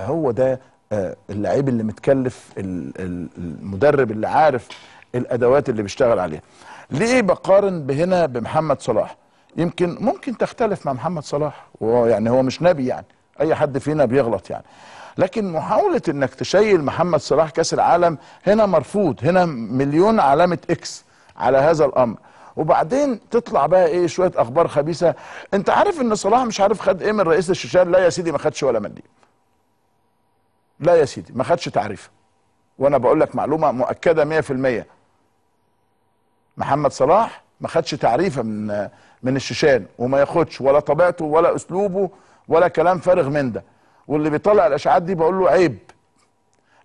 هو ده آه، اللعيب اللي متكلف المدرب اللي عارف الادوات اللي بيشتغل عليها ليه بقارن بهنا بمحمد صلاح يمكن ممكن تختلف مع محمد صلاح وهو يعني هو مش نبي يعني اي حد فينا بيغلط يعني لكن محاوله انك تشيل محمد صلاح كاس العالم هنا مرفوض هنا مليون علامه اكس على هذا الامر وبعدين تطلع بقى ايه شويه اخبار خبيثه انت عارف ان صلاح مش عارف خد ايه من رئيس الشيشان لا يا سيدي ما خدش ولا منديل لا يا سيدي ما خدش تعريفه وانا بقول لك معلومه مؤكده 100% محمد صلاح ما خدش تعريفه من من الشيشان وما ياخدش ولا طبيعته ولا اسلوبه ولا كلام فارغ من ده واللي بيطلع الاشاعات دي بقول له عيب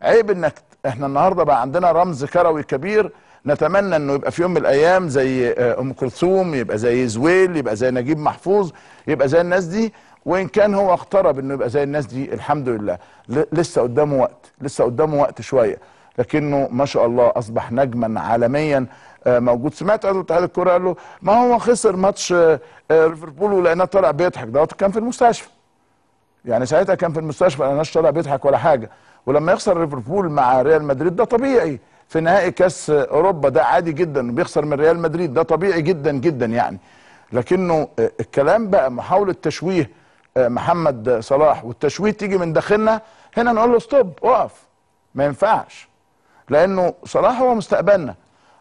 عيب انك احنا النهارده بقى عندنا رمز كروي كبير نتمنى انه يبقى في يوم من الايام زي آه، ام كلثوم يبقى زي زويل يبقى زي نجيب محفوظ يبقى زي الناس دي وان كان هو اقترب انه يبقى زي الناس دي الحمد لله لسه قدامه وقت لسه قدامه وقت شويه لكنه ما شاء الله اصبح نجما عالميا آه، موجود سمعت قالوا اتحاد الكوره قال له ما هو خسر ماتش آه، آه، ليفربول ولقيناه طالع بيضحك دوت كان في المستشفى يعني ساعتها كان في المستشفى لقيناش طالع بيضحك ولا حاجه ولما يخسر ليفربول مع ريال مدريد ده طبيعي في نهائي كاس اوروبا ده عادي جدا بيخسر من ريال مدريد ده طبيعي جدا جدا يعني لكنه الكلام بقى محاوله تشويه محمد صلاح والتشويه تيجي من داخلنا هنا نقول له ستوب اقف ما ينفعش لانه صلاح هو مستقبلنا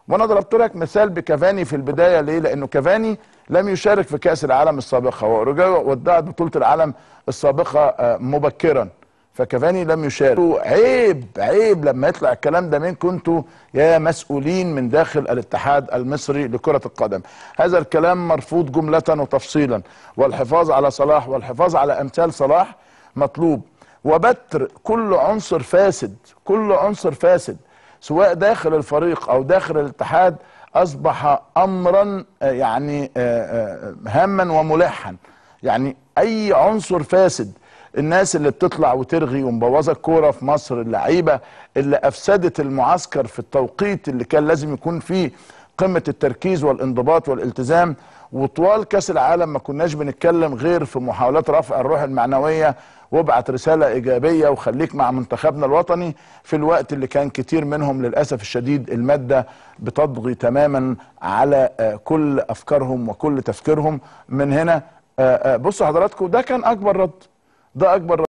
وانا ضربت لك مثال بكافاني في البدايه ليه؟ لانه كافاني لم يشارك في كاس العالم السابقه ورجع ودعت بطوله العالم السابقه آه، مبكرا فكافاني لم يشارك عيب عيب لما يطلع الكلام ده منكم انتوا يا مسؤولين من داخل الاتحاد المصري لكرة القدم هذا الكلام مرفوض جملة وتفصيلا والحفاظ على صلاح والحفاظ على امثال صلاح مطلوب وبتر كل عنصر فاسد كل عنصر فاسد سواء داخل الفريق او داخل الاتحاد اصبح امرا آه، يعني آه، آه، هاما وملحا يعني اي عنصر فاسد الناس اللي بتطلع وترغي ومبوظه الكوره في مصر اللعيبه اللي افسدت المعسكر في التوقيت اللي كان لازم يكون فيه قمه التركيز والانضباط والالتزام وطوال كاس العالم ما كناش بنتكلم غير في محاولات رفع الروح المعنويه وابعت رساله ايجابيه وخليك مع منتخبنا الوطني في الوقت اللي كان كتير منهم للاسف الشديد الماده بتطغي تماما على آه، كل افكارهم وكل تفكيرهم من هنا آه، آه، بصوا حضراتكم ده كان اكبر رد ده اكبر